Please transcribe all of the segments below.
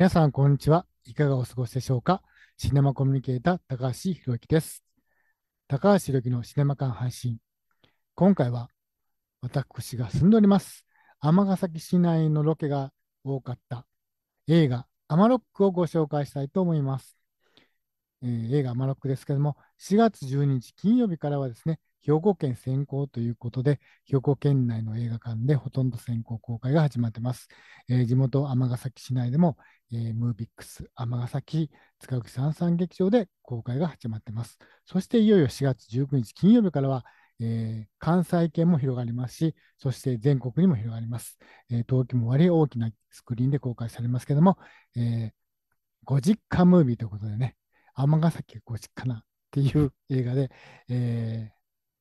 皆さん、こんにちは。いかがお過ごしでしょうかシネマコミュニケーター、高橋弘之です。高橋弘之のシネマ館配信。今回は、私が住んでおります、尼崎市内のロケが多かった映画、アマロックをご紹介したいと思います。えー、映画アマロックですけども、4月12日金曜日からはですね、兵庫県先行ということで、兵庫県内の映画館でほとんど先行公開が始まってます。えー、地元尼崎市内でもえー、ムービックス尼崎塚口三三劇場で公開が始まってます。そしていよいよ4月19日金曜日からは、えー、関西圏も広がりますし、そして全国にも広がります。えー、東京も割り大きなスクリーンで公開されますけども、えー、ご実家ムービーということでね、尼崎がご実家なっていう 映画で、え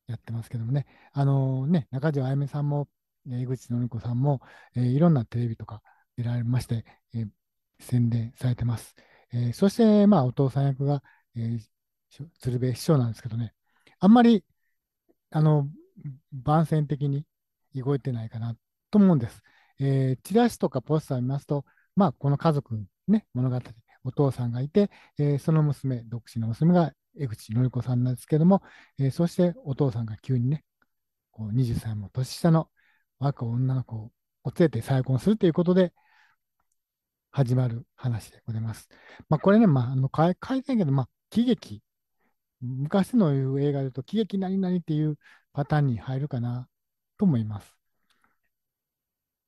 ー、やってますけどもね、あのー、ね、中条あやめさんも、江口のり子さんも、えー、いろんなテレビとか出られまして、えー、宣伝されてます。えー、そして、まあ、お父さん役が、えー、鶴瓶師匠なんですけどね、あんまり、あの、番宣的に動いてないかなと思うんです。えー、チラシとかポスターを見ますと、まあ、この家族、ね、物語、お父さんがいて、えー、その娘、独身の娘が江口のり子さんなんですけども、えー、そしてお父さんが急にね、こう20歳も年下の若い女の子を連れて再婚するということで、始まる話でございます。まあ、これね、まあ、あの書いてんけど、まあ、喜劇。昔の映画で言うと、喜劇何々っていうパターンに入るかなと思います。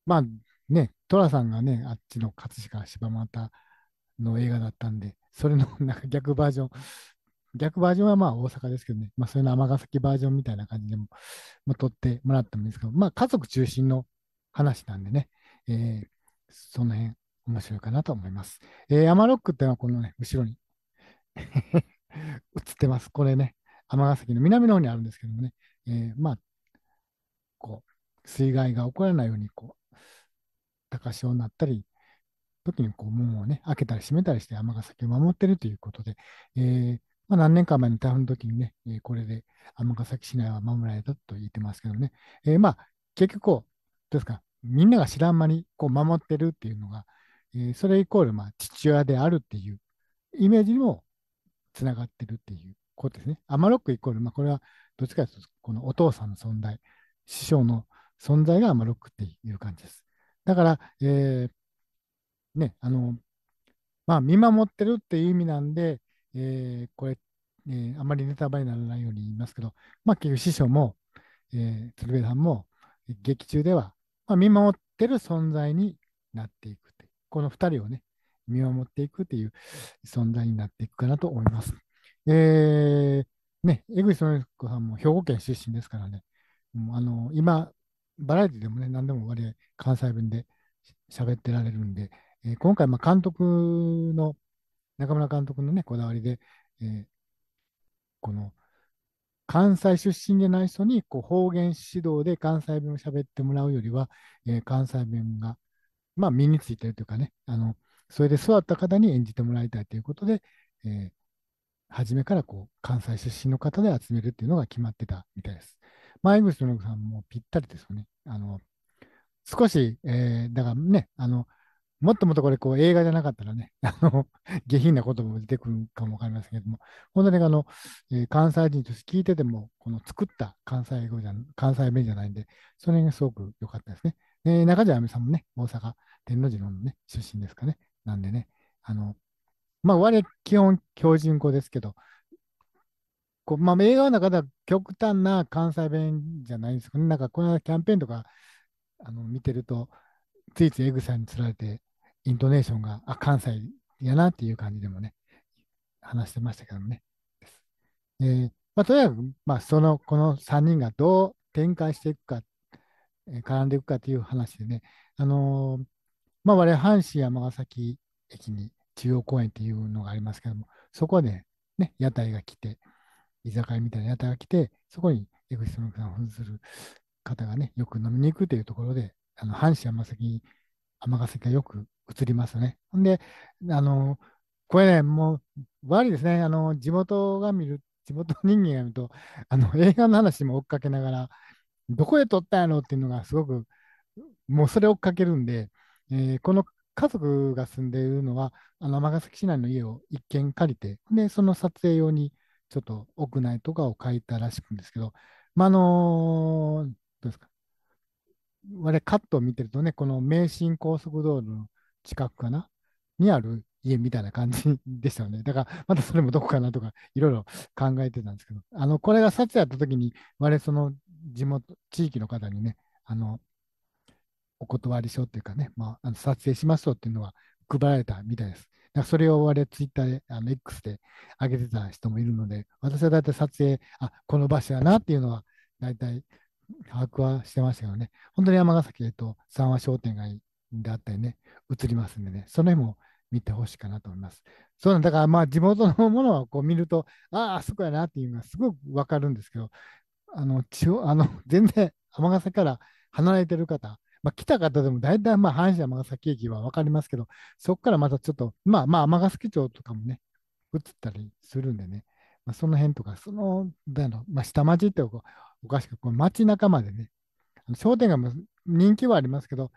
まあね、寅さんがね、あっちの葛飾柴又の映画だったんで、それのなんか逆バージョン、逆バージョンはまあ大阪ですけどね、まあ、それの尼崎バージョンみたいな感じでも、まあ、撮ってもらったんですけど、まあ、家族中心の話なんでね、えー、その辺面白いかなと思います。えー、アマロックっていうのはこのね、後ろに 映ってます。これね、尼崎の南の方にあるんですけどもね、えー、まあ、こう、水害が起こらないように、こう、高潮になったり、時にこう門をね、開けたり閉めたりして尼崎を守ってるということで、えー、まあ、何年か前の台風の時にね、えこれで尼崎市内は守られたと言ってますけどね、えまあ、結局こう、どうですか、みんなが知らん間にこう守ってるっていうのが、えそれイコール、まあ、父親であるっていうイメージにもつながってるっていうことですね。アマロックイコール、まあ、これはどっちかというと、このお父さんの存在、師匠の存在がアマロックっていう感じです。だから、えー、ね、あの、まあ、見守ってるっていう意味なんで、えー、これ、えー、あまりネタバレにならないように言いますけど、まあ、結局師匠も、えー、鶴瓶さんも、劇中では、まあ、見守ってる存在になっていく。この2人をね、見守っていくという存在になっていくかなと思います。えー、ね、江口宗彦さんも兵庫県出身ですからね、あの今、バラエティでもね、何でも割合関西弁で喋ってられるんで、えー、今回、監督の、中村監督のね、こだわりで、えー、この関西出身でない人にこう方言指導で関西弁を喋ってもらうよりは、えー、関西弁がまあ、身についてるというかね、あのそれで育った方に演じてもらいたいということで、えー、初めからこう関西出身の方で集めるっていうのが決まってたみたいです。前口智子さんもぴったりですよね。あの少し、えー、だからね、あのもっともっとこれこう映画じゃなかったらね、あの下品な言葉も出てくるかもわかりませんけども、本当にあの、えー、関西人として聞いてても、この作った関西語じゃ関西弁じゃないんで、その辺がすごく良かったですね。えー、中条亜美さんもね、大阪天王寺のね、出身ですかね。なんでね、あの、まあ、我基本標準語ですけど、こうまあ、映画の中では極端な関西弁じゃないですかね。なんか、このキャンペーンとかあの見てると、ついついエグさんにつられて、イントネーションが、あ、関西やなっていう感じでもね、話してましたけどもね。えー、まあ、とにかく、まあ、その、この3人がどう展開していくか、え絡んでいくかという話でね、あのー、まあ、我々、阪神山崎駅に中央公園っていうのがありますけども、そこで、ね、屋台が来て、居酒屋みたいな屋台が来て、そこに江口ス樹さんを扮する方がね、よく飲みに行くというところで、あの阪神山崎、天ヶ崎がよく映りますね。ほんで、あの、これね、もう、悪いですね。あの、地元が見る、地元人間が見ると、あの、映画の話も追っかけながら、どこで撮ったんやろっていうのがすごく、もうそれ追っかけるんで、えー、この家族が住んでいるのは、あの尼崎市内の家を一軒借りて、で、その撮影用にちょっと屋内とかを書いたらしくんですけど、まあ、あのー、どうですか、我々カットを見てるとね、この名神高速道路の近くかな、にある家みたいな感じでしたよね。だから、またそれもどこかなとか、いろいろ考えてたんですけど、あの、これが撮影あった時に、我々その地元、地域の方にね、あの、お断り書っていうかね、まあ、あの撮影しましょうっていうのは配られたみたいです。かそれを我々ツイッターで、あの X で上げてた人もいるので、私は大体撮影、あこの場所やなっていうのは大体把握はしてましたけどね、本当に山崎、えっと、三和商店街であったりね、映りますんでね、その辺も見てほしいかなと思います。そうなんだからまあ地元のものはこう見ると、ああ、あそこやなっていうのがすごくわかるんですけど、あの、地方、あの、全然尼崎から離れてる方、まあ、来た方でも大体まあ阪神尼崎駅は分かりますけど、そこからまたちょっと、まあまあ尼崎町とかもね、移ったりするんでね、まあ、その辺とか、その、だのまあ、下町っておかしく、この街中までね、商店街も人気はありますけど、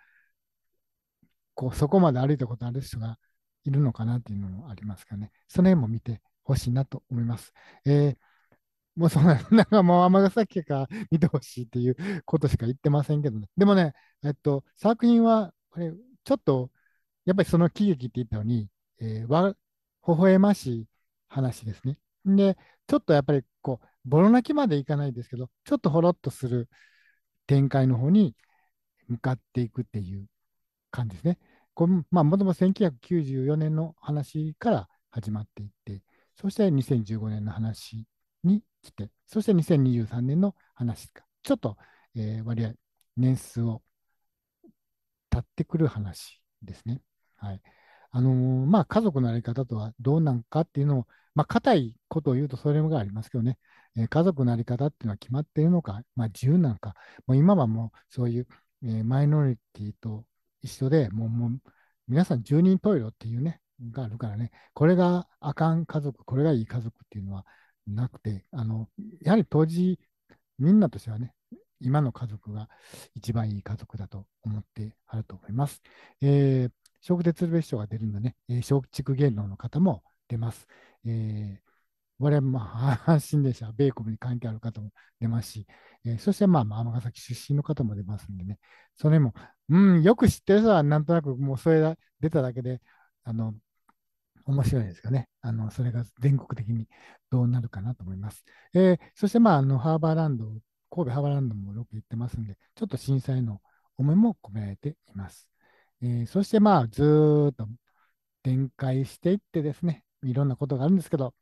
こうそこまで歩いたことある人がいるのかなっていうのもありますからね、その辺も見てほしいなと思います。えーもうそんな、なんかもう尼崎か見てほしいっていうことしか言ってませんけどね。でもね、えっと、作品は、これ、ちょっと、やっぱりその喜劇って言ったのに、えー、わ、微笑ましい話ですね。で、ちょっとやっぱり、こう、ボロ泣きまでいかないですけど、ちょっとほろっとする展開の方に向かっていくっていう感じですね。こまあ、もともと1994年の話から始まっていって、そして2015年の話に来て、そして2023年の話か、ちょっと、えー、割合、年数を経ってくる話ですね。はい。あのー、まあ、家族の在り方とはどうなのかっていうのを、まあ、いことを言うとそれがありますけどね、えー、家族の在り方っていうのは決まっているのか、まあ、自由なのか、もう今はもうそういう、えー、マイノリティと一緒でもう、もう皆さん住人トイレっていうね、があるからね、これがあかん家族、これがいい家族っていうのは、なくて、あのやはり当時、みんなとしてはね、今の家族が一番いい家族だと思ってあると思います。えー、食鉄鶴瓶師匠が出るんでね、えー、松竹芸能の方も出ます。えー、我々も阪 神電車、米国に関係ある方も出ますし、えー、そしてまあ、尼崎出身の方も出ますんでね、それも、うん、よく知ってる人はなんとなくもうそれ出ただけで、あの面白いですよね。あのそれが全国的にどうなるかなと思います。えー、そして、まあ、あのハーバーランド、神戸ハーバーランドもよく行ってますんで、ちょっと震災の思いも込められています。えー、そして、まあ、ずっと展開していってですね、いろんなことがあるんですけど、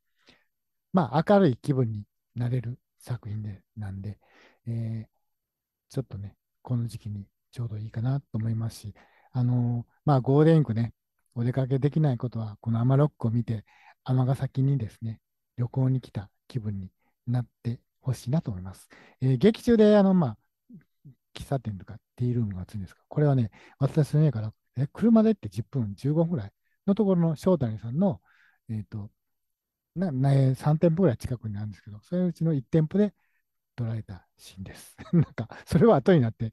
まあ、明るい気分になれる作品でなんで、えー、ちょっとね、この時期にちょうどいいかなと思いますし、あのー、まあ、ゴールデンウィークね、お出かけできないことは、このマロックを見て、尼崎にですね、旅行に来た気分になってほしいなと思います。えー、劇中で、あの、まあ、喫茶店とかティールームがついんですが、これはね、私の家から、え車でって10分、15分ぐらいのところの正谷さんの、えっ、ー、と、なな3店舗ぐらい近くになるんですけど、そのうちの1店舗で撮られたシーンです。なんか、それは後になって、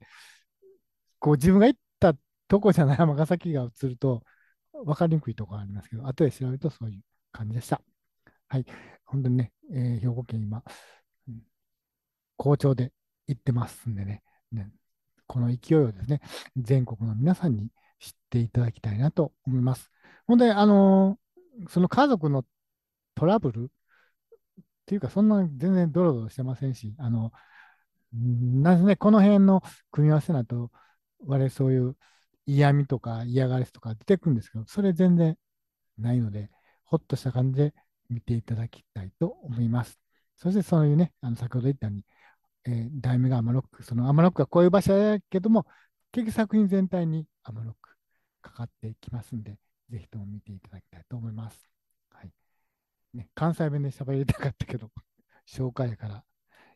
こう自分が行ったとこじゃない尼崎が映ると、分かりにくいところがありますけど、後で調べるとそういう感じでした。はい。本当にね、えー、兵庫県今、好調で行ってますんでね、ねこの勢いをですね、全国の皆さんに知っていただきたいなと思います。本当に、あのー、その家族のトラブルっていうか、そんな全然ドロドロしてませんし、あの、なぜね、この辺の組み合わせだと、我々そういう嫌味とか嫌がらせとか出てくるんですけど、それ全然ないので、ほっとした感じで見ていただきたいと思います。そしてそういうね、あの先ほど言ったように、えー、題名がアマロック、そのアマロックはこういう場所だけども、結局作品全体にアマロックかかってきますんで、ぜひとも見ていただきたいと思います。はいね、関西弁で喋りたかったけど、紹介から、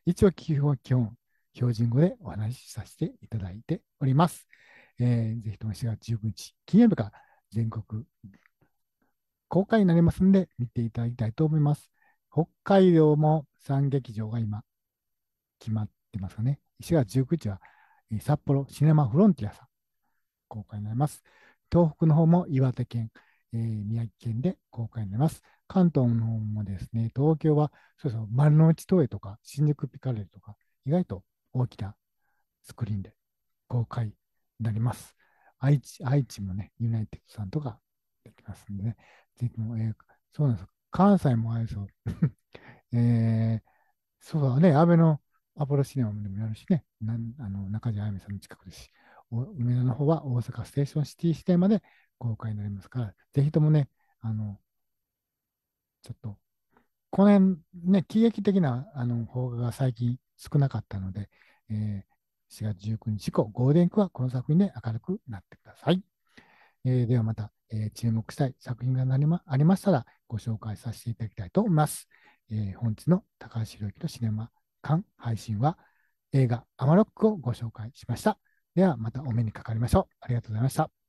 一応基本、基本、標準語でお話しさせていただいております。えー、ぜひとも4月19日金曜日から全国公開になりますので、見ていただきたいと思います。北海道も3劇場が今、決まってますかね。4月19日は、えー、札幌シネマフロンティアさん、公開になります。東北の方も岩手県、えー、宮城県で公開になります。関東の方もですね、東京はそうそう丸の内東映とか新宿ピカレルとか、意外と大きなスクリーンで公開なります。愛知愛知もね、ユナイテッドさんとかできますんでね、ぜひも、えー、そうなんです。関西もあれそう。えー、そうだね、安倍のアポロシネマでもやるしね、なんあの中島あやみさんの近くですし、梅田の方は大阪ステーションシティティまで公開になりますから、ぜひともね、あの、ちょっと、この辺、ね、喜劇的なあの放課が最近少なかったので、えー、4月19日以降、ゴールデンクはこの作品で明るくなってください。えー、ではまた、えー、注目したい作品が何もありましたら、ご紹介させていただきたいと思います。えー、本日の高橋宏之のシネマ館配信は、映画アマロックをご紹介しました。ではまたお目にかかりましょう。ありがとうございました。